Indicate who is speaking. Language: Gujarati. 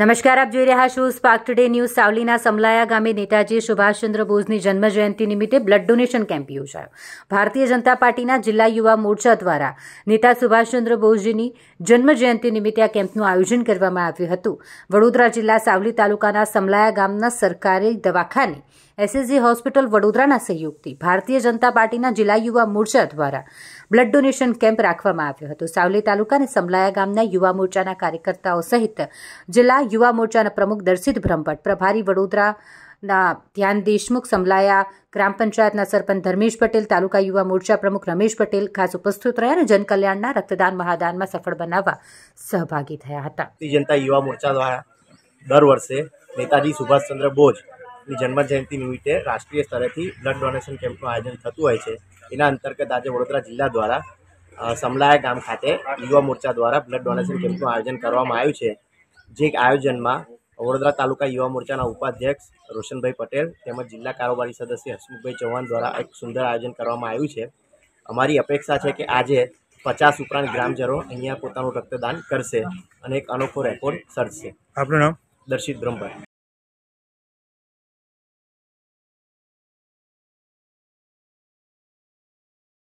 Speaker 1: નમસ્કાર આપ જોઈ રહ્યા છો સ્પાર્ક ટુડે ન્યૂઝ સાવલીના સમલાયા ગામે નેતાજી સુભાષચંદ્ર બોઝની જન્મજયંતિ નિમિત્તે બ્લડ ડોનેશન કેમ્પ યોજાયો ભારતીય જનતા પાર્ટીના જિલ્લા યુવા મોરચા દ્વારા નેતા સુભાષચંદ્ર બોઝજીની જન્મજયંતિ નિમિત્તે આ કેમ્પનું આયોજન કરવામાં આવ્યું હતું વડોદરા જિલ્લા સાવલી તાલુકાના સમલાયા ગામના સરકારી દવાખાને एसएसजी हॉस्पिटल वडोदरा ના સહયોગ થી ભારતીય જનતા પાર્ટી ના જિલ્લા યુવા મૂર્છા દ્વારા બ્લડ ડોનેશન કેમ્પ રાખવામાં આવ્યો હતો સાવલી તાલુકા ને સમલાયા ગામ ના યુવા મૂર્છા ના કાર્યકર્તાઓ સહિત જિલ્લા યુવા મૂર્છા ના પ્રમુખ દર્શિત ભ્રમપટ પ્રભારી વડોદરા ના ધ્યાન દેશમુખ સમલાયા ગ્રામ પંચાયત ના સરપંચ ધર્મેશ પટેલ તાલુકા યુવા મૂર્છા પ્રમુખ રમેશ પટેલ ખાસ ઉપસ્થિત રહ્યા અને જનકલ્યાણ ના રક્તદાન મહાદાન માં સફળ બનાવવા સહભાગી થયા હતા
Speaker 2: પી જનતા યુવા મૂર્છા દ્વારા દર વર્ષે નેતાજી સુભાષ ચંદ્ર બોજ ની જન્મજયંતિ નિમિત્તે રાષ્ટ્રીય સ્તરેથી બ્લડ ડોનેશન કેમ્પનું આયોજન થતું હોય છે એના અંતર્ગત આજે વડોદરા જિલ્લા દ્વારા સમલાયા ગામ ખાતે યુવા મોરચા દ્વારા બ્લડ ડોનેશન કેમ્પનું આયોજન કરવામાં આવ્યું છે જે આયોજનમાં વડોદરા તાલુકા યુવા મોરચાના ઉપાધ્યક્ષ રોશનભાઈ પટેલ તેમજ જિલ્લા કારોબારી સદસ્ય હસમુખભાઈ ચૌહાણ દ્વારા એક સુંદર આયોજન કરવામાં આવ્યું છે અમારી અપેક્ષા છે કે આજે પચાસ ઉપરાંત ગ્રામજનો અહીંયા પોતાનું રક્તદાન કરશે
Speaker 3: અને એક અનોખો રેકોર્ડ સર્જશે આપણું નામ દર્શિત બ્રહ્મભાઈ